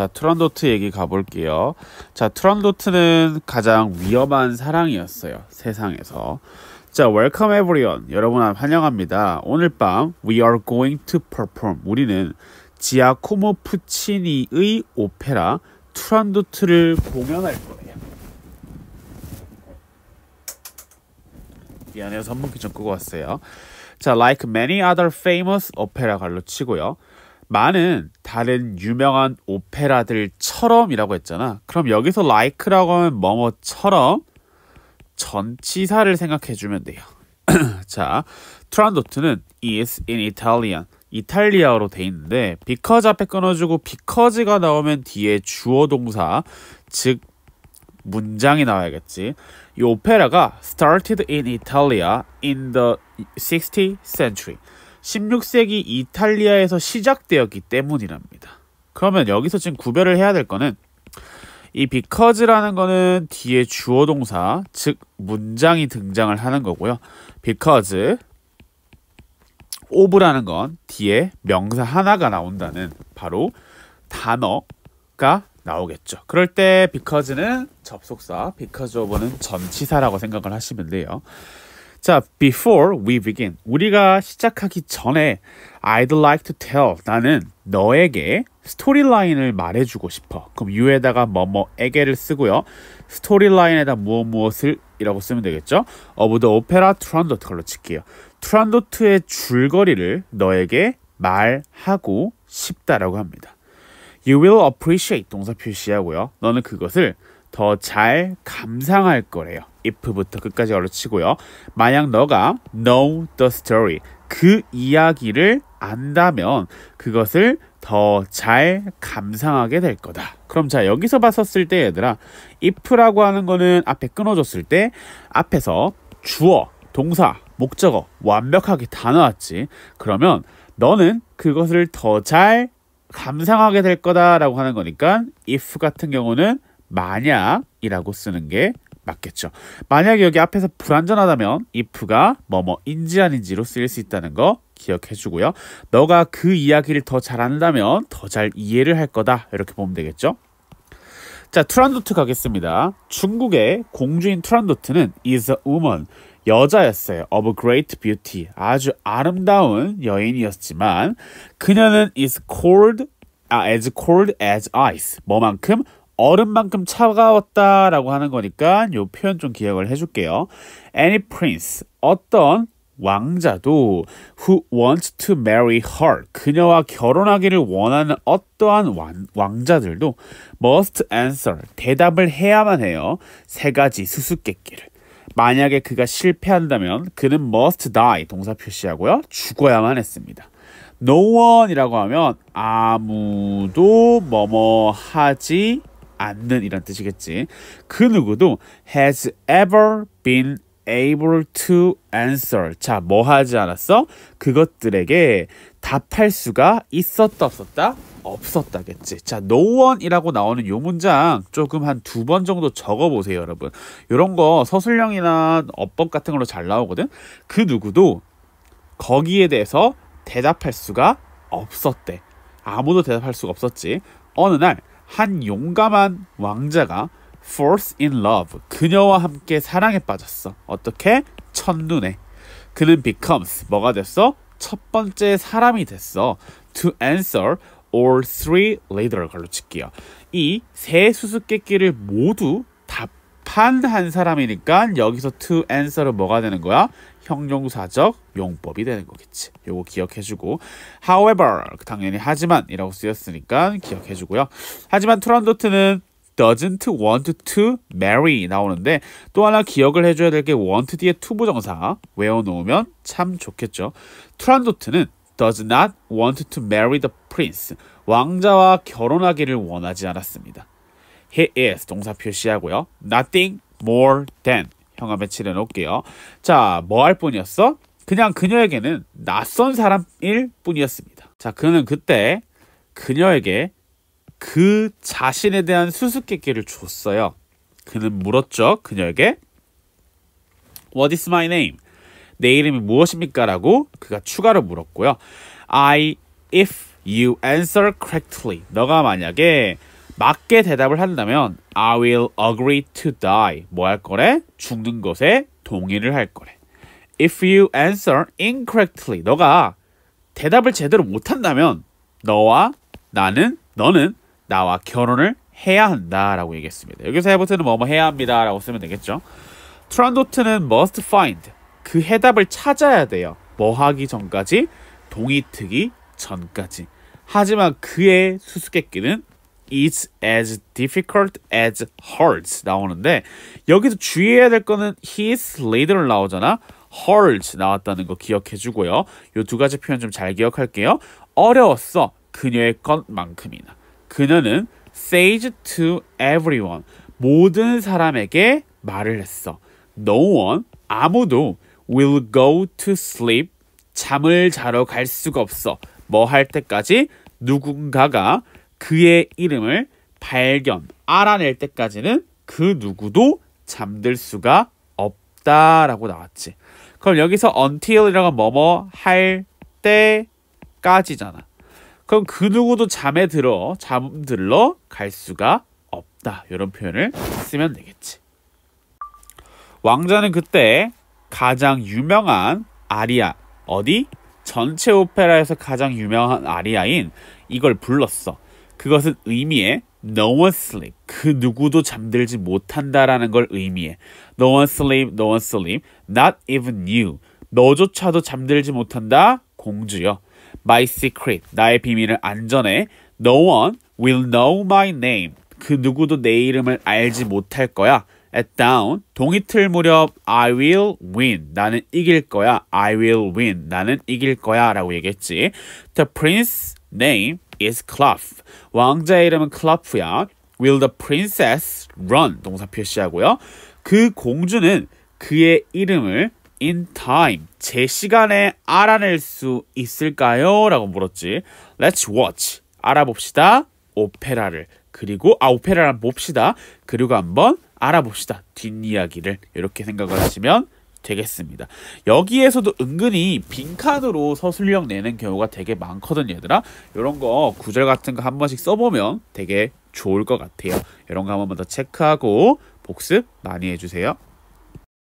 자, 트란도트 얘기 가볼게요. 자, 트란도트는 가장 위험한 사랑이었어요. 세상에서. 자, welcome everyone. 여러분 환영합니다. 오늘 밤 we are going to perform. 우리는 지아코모 푸치니의 오페라 트란도트를 공연할 거예요. 미안해요. 선풍기 좀 끄고 왔어요. 자, like many other famous o p e 갈로 치고요. 많은 다른 유명한 오페라들처럼이라고 했잖아. 그럼 여기서 like라고 하면 뭐뭐처럼 전치사를 생각해 주면 돼요. 자, 트란도트는 is in Italian. 이탈리아어로 돼 있는데 because 앞에 끊어주고 because가 나오면 뒤에 주어 동사 즉 문장이 나와야겠지. 이 오페라가 started in Italia in the 60th century. 16세기 이탈리아에서 시작되었기 때문이랍니다. 그러면 여기서 지금 구별을 해야 될 거는 이 because라는 거는 뒤에 주어 동사, 즉 문장이 등장을 하는 거고요. because of라는 건 뒤에 명사 하나가 나온다는 바로 단어가 나오겠죠. 그럴 때 because는 접속사, because of는 전치사라고 생각을 하시면 돼요. 자, before we begin. 우리가 시작하기 전에 I'd like to tell. 나는 너에게 스토리라인을 말해주고 싶어. 그럼 you에다가 뭐뭐에게를 쓰고요. 스토리라인에다 무엇 무엇을 이라고 쓰면 되겠죠. of the opera 트란도트 걸로 칠게요. 트란도트의 줄거리를 너에게 말하고 싶다라고 합니다. You will appreciate 동사 표시하고요. 너는 그것을 더 잘 감상할 거래요. if부터 끝까지 걸러치고요. 만약 너가 know the story 그 이야기를 안다면 그것을 더 잘 감상하게 될 거다. 그럼 자 여기서 봤었을 때 얘들아 if라고 하는 거는 앞에 끊어줬을 때 앞에서 주어, 동사, 목적어 완벽하게 다 나왔지. 그러면 너는 그것을 더 잘 감상하게 될 거다라고 하는 거니까 if 같은 경우는 만약이라고 쓰는 게 맞겠죠. 만약 여기 앞에서 불안전하다면 if가 뭐뭐인지 아닌지로 쓰일 수 있다는 거 기억해 주고요. 너가 그 이야기를 더 잘 안다면 더 잘 이해를 할 거다. 이렇게 보면 되겠죠. 자, 트란도트 가겠습니다. 중국의 공주인 트란도트는 is a woman, 여자였어요. of a great beauty, 아주 아름다운 여인이었지만 그녀는 is cold, 아, as cold as ice, 뭐만큼 얼음만큼 차가웠다라고 하는 거니까 요 표현 좀 기억을 해줄게요. Any prince, 어떤 왕자도 who wants to marry her 그녀와 결혼하기를 원하는 어떠한 왕, 왕자들도 must answer 대답을 해야만 해요. 세 가지 수수께끼를. 만약에 그가 실패한다면 그는 must die 동사 표시하고요. 죽어야만 했습니다. no one이라고 하면 아무도 뭐뭐 하지 않는 이란 뜻이겠지. 그 누구도 has ever been able to answer. 자, 뭐 하지 않았어? 그것들에게 답할 수가 있었다 없었다? 없었다겠지. 자, no one이라고 나오는 요 문장 조금 한 두 번 정도 적어보세요, 여러분. 요런 거 서술형이나 어법 같은 걸로 잘 나오거든? 그 누구도 거기에 대해서 대답할 수가 없었대. 아무도 대답할 수가 없었지. 어느 날한 용감한 왕자가 Force in Love 그녀와 함께 사랑에 빠졌어. 어떻게? 첫눈에. 그는 becomes 뭐가 됐어? 첫 번째 사람이 됐어. To answer or three later 걸로 칠게요. 이 세 수수께끼를 모두 판한 사람이니까 여기서 to answer은 뭐가 되는 거야? 형용사적 용법이 되는 거겠지. 요거 기억해주고 however 당연히 하지만 이라고 쓰였으니까 기억해주고요. 하지만 트란도트는 doesn't want to marry 나오는데 또 하나 기억을 해줘야 될 게 want 뒤에 to 부정사 외워놓으면 참 좋겠죠. 트란도트는 does not want to marry the prince 왕자와 결혼하기를 원하지 않았습니다. he is 동사 표시하고요. nothing more than 형아 매치를 놓을게요. 자, 뭐 할 뿐이었어? 그냥 그녀에게는 낯선 사람일 뿐이었습니다. 자, 그는 그때 그녀에게 그 자신에 대한 수수께끼를 줬어요. 그는 물었죠. 그녀에게 What is my name? 내 이름이 무엇입니까? 라고 그가 추가로 물었고요. I if you answer correctly. 너가 만약에 맞게 대답을 한다면 I will agree to die. 뭐 할 거래? 죽는 것에 동의를 할 거래. If you answer incorrectly. 너가 대답을 제대로 못한다면 너와 나는 너는 나와 결혼을 해야 한다라고 얘기했습니다. 여기서 해보트는 뭐 뭐 해야 합니다라고 쓰면 되겠죠. 트란도트는 must find 그 해답을 찾아야 돼요. 뭐 하기 전까지 동의 트기 전까지. 하지만 그의 수수께끼는 is t as difficult as hers 나오는데 여기서 주의해야 될 거는 his l e a d e r 나오잖아. hers 나왔다는 거 기억해 주고요. 요 두 가지 표현 좀 잘 기억할게요. 어려웠어. 그녀의 것만큼이나. 그녀는 says to everyone 모든 사람에게 말을 했어. No one 아무도 will go to sleep 잠을 자러 갈 수가 없어. 뭐 할 때까지 누군가가 그의 이름을 발견, 알아낼 때까지는 그 누구도 잠들 수가 없다라고 나왔지. 그럼 여기서 until이라고 뭐뭐 할 때까지잖아. 그럼 그 누구도 잠에 들어 잠들러 갈 수가 없다. 이런 표현을 쓰면 되겠지. 왕자는 그때 가장 유명한 아리아 어디? 전체 오페라에서 가장 유명한 아리아인 이걸 불렀어. 그것은 의미해 no one sleep 그 누구도 잠들지 못한다라는 걸 의미해 no one sleep no one sleep not even you 너조차도 잠들지 못한다 공주여 my secret 나의 비밀을 안전해 no one will know my name 그 누구도 내 이름을 알지 못할 거야 at down 동이틀 무렵 I will win 나는 이길 거야 I will win 나는 이길 거야 라고 얘기했지 the prince name is Clough. 왕자의 이름은 Clough야. Will the princess run? 동사 표시하고요. 그 공주는 그의 이름을 in time, 제 시간에 알아낼 수 있을까요? 라고 물었지. Let's watch. 알아봅시다. 오페라를. 그리고, 아, 오페라를 봅시다. 그리고 한번 알아봅시다. 뒷이야기를. 이렇게 생각을 하시면 되겠습니다. 여기에서도 은근히 빈칸으로 서술형 내는 경우가 되게 많거든 요 얘들아. 이런 거 구절 같은 거 한 번씩 써보면 되게 좋을 것 같아요. 이런 거 한 번 더 체크하고 복습 많이 해주세요.